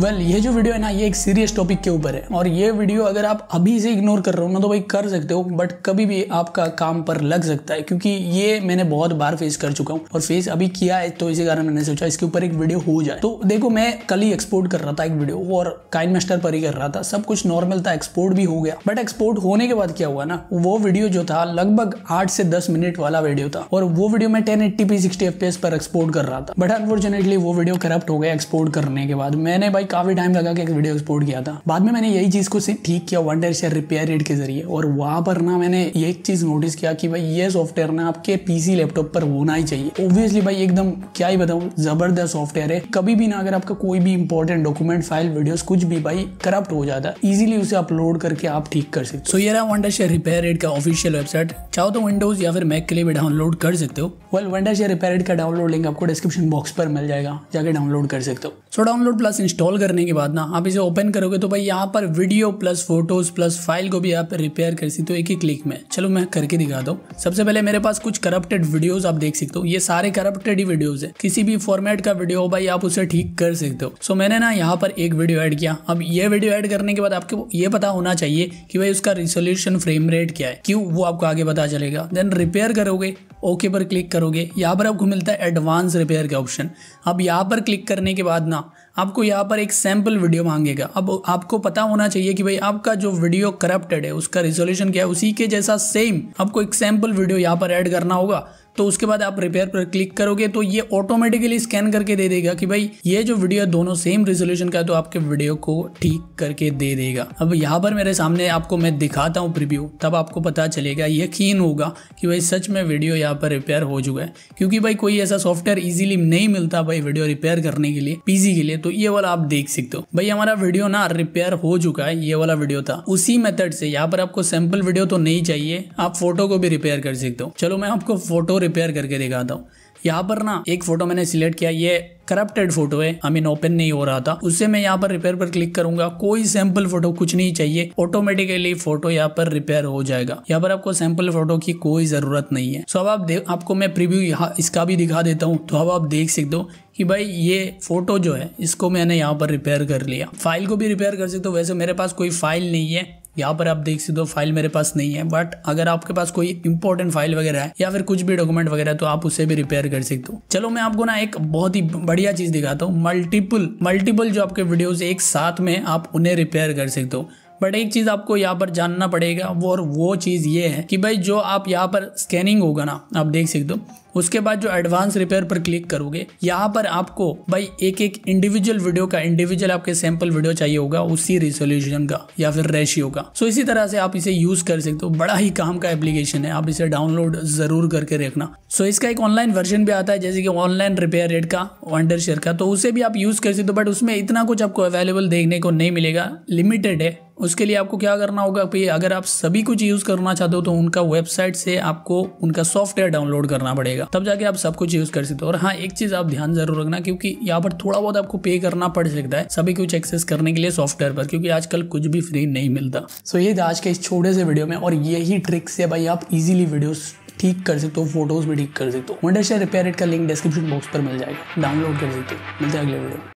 well well, ये जो video है ना ये एक सीरियस टॉपिक के ऊपर है और ये वीडियो अगर आप अभी से इग्नोर कर रहे हो ना तो भाई कर सकते हो बट कभी भी आपका काम पर लग सकता है क्योंकि ये मैंने बहुत बार फेस कर चुका हूँ और फेस अभी किया है तो इसी कारण मैंने सोचा इसके ऊपर एक वीडियो हो जाए तो देखो मैं कल ही एक्सपोर्ट कर रहा था एक वीडियो और काइन मास्टर पर ही कर रहा था सब कुछ नॉर्मल था एक्सपोर्ट भी हो गया बट एक्सपोर्ट होने के बाद क्या हुआ ना वो वीडियो जो था लगभग आठ से दस मिनट वाला वीडियो था और वो वीडियो मैं ten eighty p sixty F पर एक्सपोर्ट कर रहा था बट अनफॉर्चुनेटली वो वीडियो करप्ट हो गया एक्सपोर्ट करने के बाद मैंने भाई भाई काफ़ी टाइम लगा के एक वीडियो एक्सपोर्ट किया था बाद में मैंने यही चीज़ को ठीक किया Wondershare Repairit के जरिए और वहां पर ना मैंने एक चीज़ नोटिस किया कि भाई ये सॉफ्टवेयर ना आपके पीसी लैपटॉप पर होना ही चाहिए ऑब्वियसली भाई एकदम क्या ही बताऊँ ज़बरदस्त सॉफ्टवेयर है कभी भी ना अगर आपका कोई भी इंपॉर्टेंट डॉक्यूमेंट फाइल वीडियो कुछ भी भाई करप्ट हो जाता है इजिली उसे अपलोड करके आप ठीक कर सकते हो सो ये रहा वंडर शेयर रिपेयर रेट का ऑफिशियल वेबसाइट चाहो तो विंडोज या फिर मैक के लिए भी डाउनलोड कर सकते हो well Wondershare Repairit का डाउनलोड लिंक आपको डिस्क्रिप्शन बॉक्स पर मिल जाएगा जाके डाउनलोड कर सकते हो सो डाउनलोड प्लस इंस्टॉल करने के बाद ना आप इसे ओपन करोगे तो भाई यहाँ पर video plus photos plus file को भी आप रिपेयर कर सकते हो एक ही क्लिक में चलो मैं करके दिखा दो सबसे पहले मेरे पास कुछ करप्टेड वीडियोज आप देख सकते हो ये सारे करप्टेड ही वीडियोज है किसी भी फॉर्मेट का वीडियो हो भाई आप उसे ठीक कर सकते हो सो मैंने ना यहाँ पर एक वीडियो एड किया अब ये वीडियो एड करने के बाद आपको ये पता होना चाहिए कि भाई उसका रिसोल्यूशन फ्रेम रेट क्या है क्यों वो आपको आगे पता चलेगा देन रिपेयर करोगे ओके पर क्लिक करोगे यहाँ पर आपको मिलता है एडवांस रिपेयर का ऑप्शन अब यहाँ पर क्लिक करने के बाद ना आपको यहाँ पर एक सैम्पल वीडियो मांगेगा अब आपको पता होना चाहिए कि भाई आपका जो वीडियो करप्टेड है उसका रिजोल्यूशन क्या है उसी के जैसा सेम आपको एक सैम्पल वीडियो यहाँ पर ऐड करना होगा तो उसके बाद आप रिपेयर पर क्लिक करोगे तो ये ऑटोमेटिकली स्कैन करके दे देगा कि भाई ये जो वीडियो दोनों सेम रेजोल्यूशन का है तो आपके वीडियो को ठीक करके दे देगा अब यहाँ पर मेरे सामने आपको मैं दिखाता हूँ प्रिव्यू तब आपको पता चलेगा यकीन होगा कि भाई सच में वीडियो यहाँ पर रिपेयर हो चुका है क्योंकि भाई कोई ऐसा सॉफ्टवेयर ईजिली नहीं मिलता भाई वीडियो रिपेयर करने के लिए पीजी के लिए तो ये वाला आप देख सकते हो भाई हमारा वीडियो ना रिपेयर हो चुका है ये वाला वीडियो था उसी मेथड से यहाँ पर आपको सैंपल वीडियो तो नहीं चाहिए आप फोटो को भी रिपेयर कर सकते हो चलो मैं आपको फोटो प्रिपेयर करके दिखाता हूँ यहाँ पर ना एक फोटो मैंने सिलेक्ट किया ये करप्टेड फोटो है आई मीन ओपन नहीं हो रहा था उससे मैं यहाँ पर रिपेयर पर क्लिक करूंगा कोई सैंपल फोटो कुछ नहीं चाहिए ऑटोमेटिकली फोटो यहाँ पर रिपेयर हो जाएगा यहाँ पर आपको सैंपल फोटो की कोई जरूरत नहीं है सो अब आप देख आपको मैं प्रिव्यू यहाँ इसका भी दिखा देता हूँ तो अब आप देख सकते हो कि भाई ये फोटो जो है इसको मैंने यहाँ पर रिपेयर कर लिया फाइल को भी रिपेयर कर सकते हो वैसे मेरे पास कोई फाइल नहीं है यहाँ पर आप देख सकते हो फाइल मेरे पास नहीं है बट अगर आपके पास कोई इंपॉर्टेंट फाइल वगैरह है या फिर कुछ भी डॉक्यूमेंट वगैरह तो आप उसे भी रिपेयर कर सकते हो चलो मैं आपको ना एक बहुत ही बढ़िया चीज दिखाता हूँ मल्टीपल मल्टीपल जो आपके वीडियोज एक साथ में आप उन्हें रिपेयर कर सकते हो बट एक चीज़ आपको यहाँ पर जानना पड़ेगा वो और वो चीज़ ये है कि भाई जो आप यहाँ पर स्कैनिंग होगा ना आप देख सकते हो उसके बाद जो एडवांस रिपेयर पर क्लिक करोगे यहाँ पर आपको भाई एक एक इंडिविजुअल वीडियो का इंडिविजुअल आपके सैंपल वीडियो चाहिए होगा उसी रिसोल्यूशन का या फिर रेशियो का सो so, इसी तरह से आप इसे यूज कर सकते हो बड़ा ही काम का एप्लीकेशन है आप इसे डाउनलोड जरूर करके देखना सो so, इसका एक ऑनलाइन वर्जन भी आता है जैसे कि ऑनलाइन रिपेयर रेट का वंडर शेयर का तो उसे भी आप यूज कर सकते हो बट उसमें इतना कुछ आपको अवेलेबल देखने को नहीं मिलेगा लिमिटेड है उसके लिए आपको क्या करना होगा कि अगर आप सभी कुछ यूज़ करना चाहते हो तो उनका वेबसाइट से आपको उनका सॉफ्टवेयर डाउनलोड करना पड़ेगा तब जाके आप सब कुछ यूज़ कर सकते हो और हाँ एक चीज़ आप ध्यान जरूर रखना क्योंकि यहाँ पर थोड़ा बहुत आपको पे करना पड़ सकता है सभी कुछ एक्सेस करने के लिए सॉफ्टवेयर पर क्योंकि आजकल कुछ भी फ्री नहीं मिलता सो ये था आज के इस छोटे से वीडियो में और यही ट्रिक्स है भाई आप इजिली वीडियो ठीक कर सकते हो फोटोज भी ठीक कर सकते हो वंडरशा रिपेयर का लिंक डिस्क्रिप्शन बॉक्स पर मिल जाएगा डाउनलोड कर सकते हो मिलते हैं अगले वीडियो